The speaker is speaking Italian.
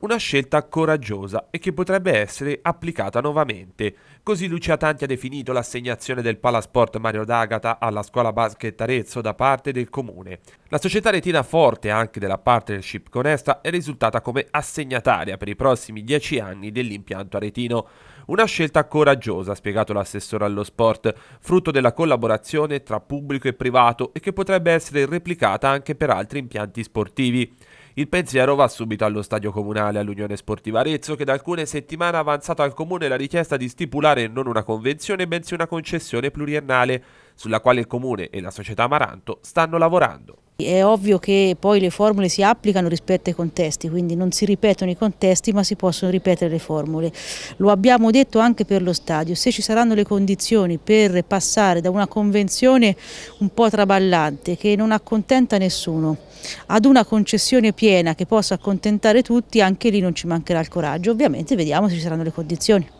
Una scelta coraggiosa e che potrebbe essere applicata nuovamente. Così Lucia Tanti ha definito l'assegnazione del Palasport Mario D'Agata alla scuola basket Arezzo da parte del comune. La società retina forte anche della partnership con Esta è risultata come assegnataria per i prossimi dieci anni dell'impianto aretino. Una scelta coraggiosa, ha spiegato l'assessore allo sport, frutto della collaborazione tra pubblico e privato e che potrebbe essere replicata anche per altri impianti sportivi. Il pensiero va subito allo stadio comunale, all'Unione Sportiva Arezzo, che da alcune settimane ha avanzato al comune la richiesta di stipulare non una convenzione, bensì una concessione pluriennale sulla quale il Comune e la società Amaranto stanno lavorando. È ovvio che poi le formule si applicano rispetto ai contesti, quindi non si ripetono i contesti ma si possono ripetere le formule. Lo abbiamo detto anche per lo stadio, se ci saranno le condizioni per passare da una convenzione un po' traballante che non accontenta nessuno ad una concessione piena che possa accontentare tutti, anche lì non ci mancherà il coraggio, ovviamente vediamo se ci saranno le condizioni.